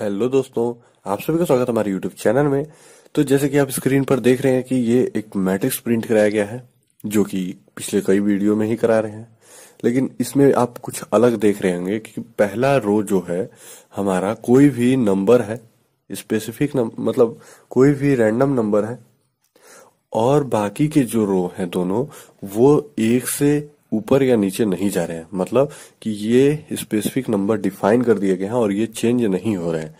hello दोस्तों आप सभी का स्वागत हमारे यूट्यूब चैनल में तो जैसे कि आप स्क्रीन पर देख रहे हैं कि ये एक मैट्रिक्स प्रिंट कराया गया है जो कि पिछले कई वीडियो में ही करा रहे हैं लेकिन इसमें आप कुछ अलग देख रहे होंगे कि पहला रो जो है हमारा कोई भी नंबर है स्पेसिफिक मतलब कोई भी रैंडम नंबर है और बाकी के जो रो हैं दोनों वो एक से ऊपर या नीचे नहीं जा रहे हैं मतलब कि ये स्पेसिफिक नंबर डिफाइन कर दिए गए हैं और ये चेंज नहीं हो रहे हैं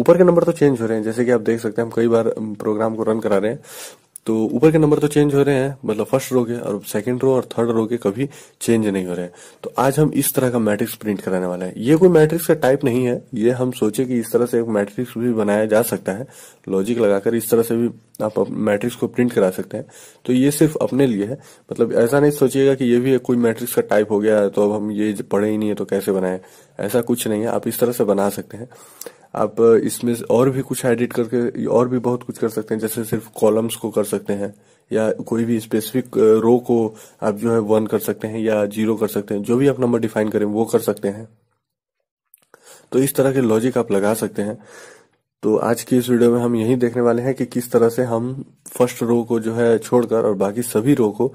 ऊपर के नंबर तो चेंज हो रहे हैं जैसे कि आप देख सकते हैं हम कई बार प्रोग्राम को रन करा रहे हैं तो ऊपर के नंबर तो चेंज हो रहे हैं मतलब फर्स्ट रो के और सेकंड रो और थर्ड रो के कभी चेंज नहीं हो रहे हैं तो आज हम इस तरह का मैट्रिक्स प्रिंट कराने वाले हैं ये कोई मैट्रिक्स का टाइप नहीं है ये हम सोचे कि इस तरह से एक मैट्रिक्स भी बनाया जा सकता है लॉजिक लगाकर इस तरह से भी आप मैट्रिक्स को प्रिंट करा सकते हैं तो ये सिर्फ अपने लिए है मतलब ऐसा नहीं सोचिएगा कि ये भी कोई मैट्रिक्स का टाइप हो गया है तो अब हम ये पढ़े ही नहीं है तो कैसे बनाए ऐसा कुछ नहीं है आप इस तरह से बना सकते हैं आप इसमें और भी कुछ एडिट करके और भी बहुत कुछ कर सकते हैं जैसे सिर्फ कॉलम्स को कर सकते हैं या कोई भी स्पेसिफिक रो को आप जो है वन कर सकते हैं या जीरो कर सकते हैं जो भी आप नंबर डिफाइन करें वो कर सकते हैं तो इस तरह के लॉजिक आप लगा सकते हैं तो आज की इस वीडियो में हम यही देखने वाले हैं कि किस तरह से हम फर्स्ट रो को जो है छोड़कर और बाकी सभी रो को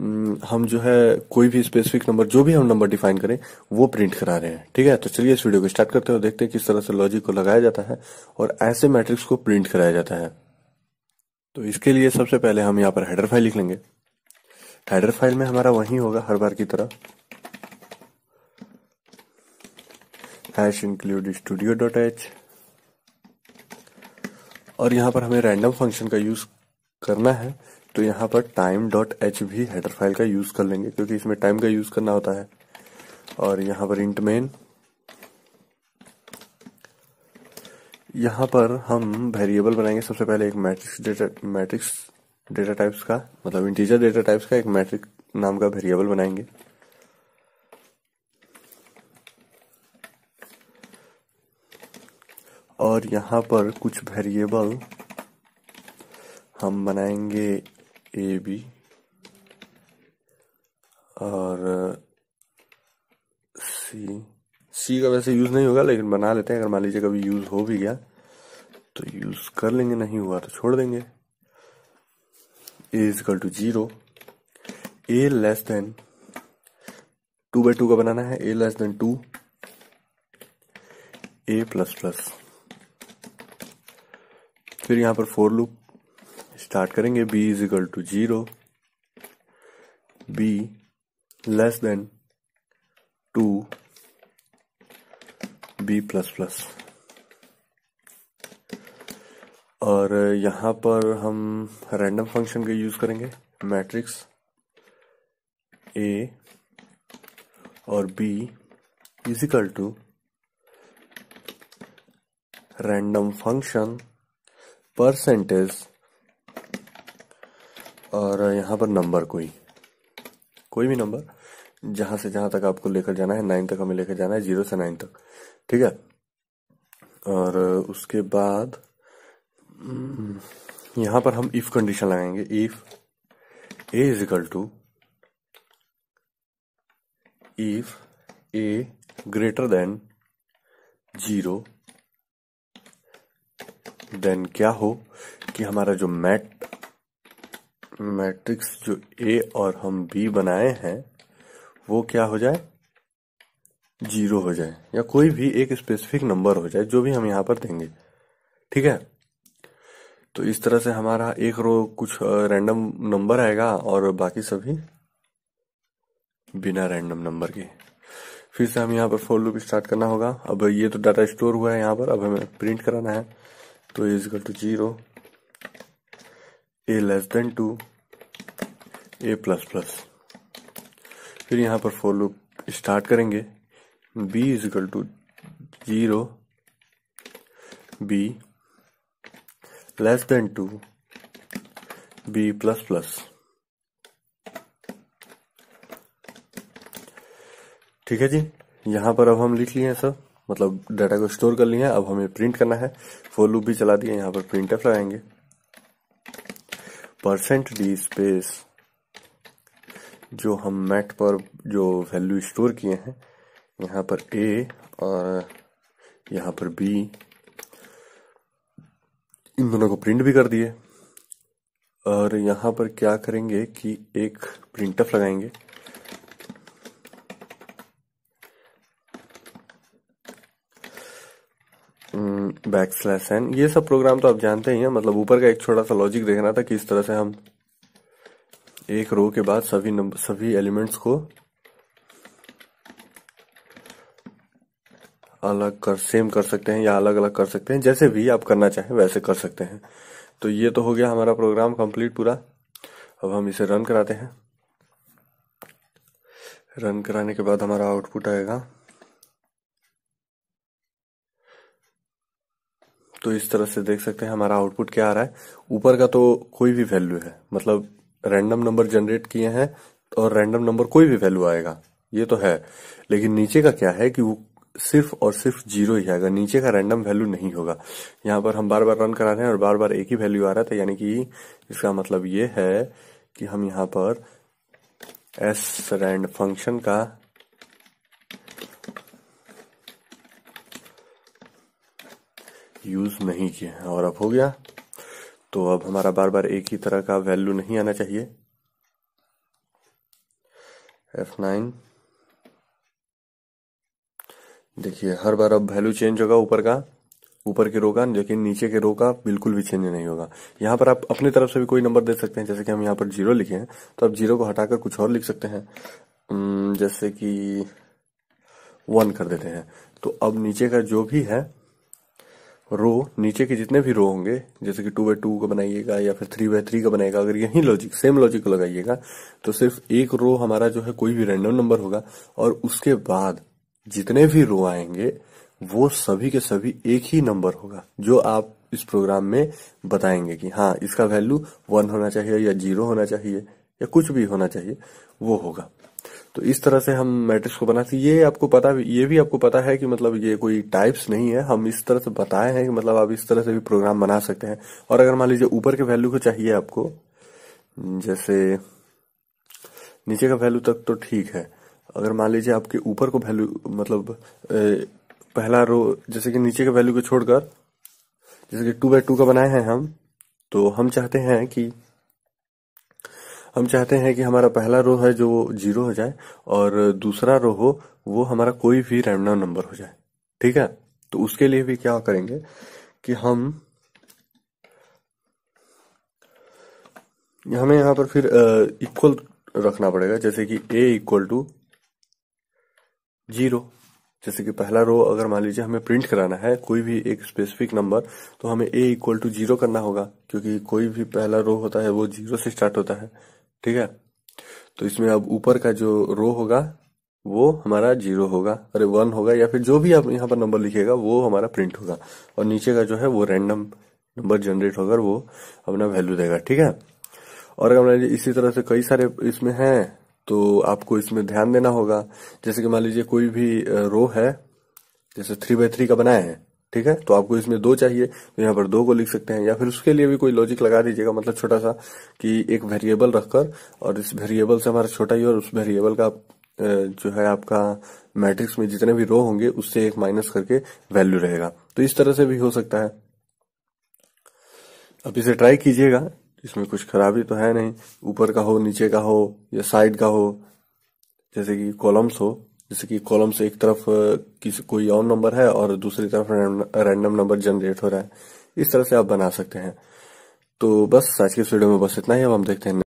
हम्म, हम जो है कोई भी स्पेसिफिक नंबर जो भी हम नंबर डिफाइन करें वो प्रिंट करा रहे हैं ठीक है तो चलिए इस वीडियो को स्टार्ट करते हैं और देखते हैं किस तरह से लॉजिक को लगाया जाता है और ऐसे मैट्रिक्स को प्रिंट कराया जाता है तो इसके लिए सबसे पहले हम यहाँ पर हेडर फाइल लिख लेंगे हेडर फाइल में हमारा वही होगा हर बार की तरह hash include studio dot h और यहाँ पर हमें रैंडम फंक्शन का यूज करना है तो यहाँ पर टाइम डॉट एच भी हेडर फाइल का यूज कर लेंगे क्योंकि इसमें टाइम का यूज करना होता है और यहाँ पर इंट मेन यहाँ पर हम वेरिएबल बनाएंगे सबसे पहले एक matrix data matrix data types का मतलब इंटीजर डेटा टाइप्स का एक मैट्रिक नाम का वेरिएबल बनाएंगे और यहाँ पर कुछ वेरिएबल हम बनाएंगे ए बी और सी सी का वैसे यूज़ नहीं होगा लेकिन बना लेते हैं अगर मान लीजिए कभी यूज़ हो भी गया तो यूज़ कर लेंगे नहीं हुआ तो छोड़ देंगे a equal to zero a less than two by two का बनाना है a less than two a plus plus फिर यहाँ पर फोर लूप स्टार्ट करेंगे b is equal to zero b less than two b plus plus और यहाँ पर हम रैंडम फंक्शन का यूज़ करेंगे मैट्रिक्स ए और b equal to random function percentage और यहाँ पर नंबर कोई कोई भी नंबर जहां से जहां तक आपको लेकर जाना है नाइन तक हमें लेकर जाना है जीरो से नाइन तक ठीक है और उसके बाद हम्म, यहां पर हम इफ कंडीशन लगाएंगे if a is equal to if a greater than zero then क्या हो कि हमारा जो मैट मैट्रिक्स जो ए और हम बी बनाए हैं वो क्या हो जाए जीरो हो जाए या कोई भी एक स्पेसिफिक नंबर हो जाए जो भी हम यहाँ पर देंगे ठीक है तो इस तरह से हमारा एक रो कुछ रैंडम नंबर आएगा और बाकी सभी बिना रैंडम नंबर के फिर से हम यहाँ पर फोर लूप स्टार्ट करना होगा अब ये तो डाटा स्टोर हुआ है यहाँ पर अब हमें प्रिंट कराना है तो a is to zero a less than two a plus plus फिर यहां पर फॉर लूप स्टार्ट करेंगे b is to zero b less than two b plus plus ठीक है जी यहां पर अब हम लिख लिए हैं सब मतलब डाटा को स्टोर कर लिया है अब हमें प्रिंट करना है फोर लूप भी चला दिए यहाँ पर प्रिंट एफ लगाएंगे परसेंट डी स्पेस जो हम मैट पर जो वैल्यू स्टोर किए हैं यहाँ पर ए और यहाँ पर बी इन दोनों को प्रिंट भी कर दिए और यहाँ पर क्या करेंगे कि एक प्रिंटफ लगाएंगे बैक स्लैश एन ये सब प्रोग्राम तो आप जानते ही हैं मतलब ऊपर का एक छोटा सा लॉजिक देखना था कि इस तरह से हम एक रो के बाद सभी नंबर सभी एलिमेंट्स को अलग कर सेम कर सकते हैं या अलग अलग कर सकते हैं जैसे भी आप करना चाहें वैसे कर सकते हैं तो ये तो हो गया हमारा प्रोग्राम कंप्लीट पूरा अब हम इसे रन कराते हैं रन कराने के बाद हमारा आउटपुट आएगा तो इस तरह से देख सकते हैं हमारा आउटपुट क्या आ रहा है ऊपर का तो कोई भी वैल्यू है मतलब रैंडम नंबर जनरेट किए हैं और रैंडम नंबर कोई भी वैल्यू आएगा ये तो है लेकिन नीचे का क्या है कि वो सिर्फ और सिर्फ जीरो ही आएगा नीचे का रैंडम वैल्यू नहीं होगा यहाँ पर हम बार बार रन करा रहे हैं और बार बार एक ही वैल्यू आ रहा था तो यानी कि इसका मतलब ये है कि हम यहाँ पर एस रैंड फंक्शन का यूज़ नहीं किए हैं और अब हो गया तो अब हमारा बार बार एक ही तरह का वैल्यू नहीं आना चाहिए एफ नाइन देखिए हर बार अब वैल्यू चेंज होगा ऊपर का ऊपर के रो का लेकिन नीचे के रो का बिल्कुल भी चेंज नहीं होगा यहां पर आप अपनी तरफ से भी कोई नंबर दे सकते हैं जैसे कि हम यहां पर जीरो लिखे हैं तो आप जीरो को हटाकर कुछ और लिख सकते हैं जैसे कि वन कर देते हैं तो अब नीचे का जो भी है रो नीचे के जितने भी रो होंगे जैसे कि टू बाय टू का बनाइएगा या फिर थ्री बाय थ्री का बनाएगा अगर यही लॉजिक सेम लॉजिक को लगाइएगा तो सिर्फ एक रो हमारा जो है कोई भी रैंडम नंबर होगा और उसके बाद जितने भी रो आएंगे वो सभी के सभी एक ही नंबर होगा जो आप इस प्रोग्राम में बताएंगे कि हाँ इसका वैल्यू वन होना चाहिए या जीरो होना चाहिए या कुछ भी होना चाहिए वो होगा तो इस तरह से हम मैट्रिक्स को बनाते ये आपको पता ये भी आपको पता है कि मतलब ये कोई टाइप्स नहीं है हम इस तरह से बताए हैं कि मतलब आप इस तरह से भी प्रोग्राम बना सकते हैं और अगर मान लीजिए ऊपर के वैल्यू को चाहिए आपको जैसे नीचे का वैल्यू तक तो ठीक है अगर मान लीजिए आपके ऊपर को वैल्यू मतलब ए, पहला रो जैसे कि नीचे के वैल्यू को छोड़कर जैसे कि टू बाय टू का बनाए हैं हम तो हम चाहते हैं कि हम चाहते हैं कि हमारा पहला रो है जो जीरो हो जाए और दूसरा रो हो वो हमारा कोई भी रैंडम नंबर हो जाए ठीक है तो उसके लिए भी क्या करेंगे कि हम हमें यहां पर फिर इक्वल रखना पड़ेगा जैसे कि ए इक्वल टू जीरो जैसे कि पहला रो अगर मान लीजिए हमें प्रिंट कराना है कोई भी एक स्पेसिफिक नंबर तो हमें ए इक्वल टू जीरो करना होगा क्योंकि कोई भी पहला रो होता है वो जीरो से स्टार्ट होता है ठीक है तो इसमें अब ऊपर का जो रो होगा वो हमारा जीरो होगा अरे वन होगा या फिर जो भी आप यहाँ पर नंबर लिखेगा वो हमारा प्रिंट होगा और नीचे का जो है वो रैंडम नंबर जनरेट होकर वो अपना वैल्यू देगा ठीक है और अगर मान इसी तरह से कई सारे इसमें हैं तो आपको इसमें ध्यान देना होगा जैसे कि मान लीजिए कोई भी रो है जैसे थ्री बाय थ्री का बनाया है ठीक है तो आपको इसमें दो चाहिए तो यहाँ पर दो को लिख सकते हैं या फिर उसके लिए भी कोई लॉजिक लगा दीजिएगा मतलब छोटा सा कि एक वेरिएबल रखकर और इस वेरिएबल से हमारा छोटा ही और उस वेरिएबल का जो है आपका मैट्रिक्स में जितने भी रो होंगे उससे एक माइनस करके वैल्यू रहेगा तो इस तरह से भी हो सकता है अब इसे ट्राई कीजिएगा इसमें कुछ खराबी तो है नहीं ऊपर का हो नीचे का हो या साइड का हो जैसे कि कॉलम्स हो जैसे कि कॉलम से एक तरफ किसी कोई ऑन नंबर है और दूसरी तरफ रैंडम नंबर जनरेट हो रहा है इस तरह से आप बना सकते हैं तो बस आज के वीडियो में बस इतना ही अब हम देखते हैं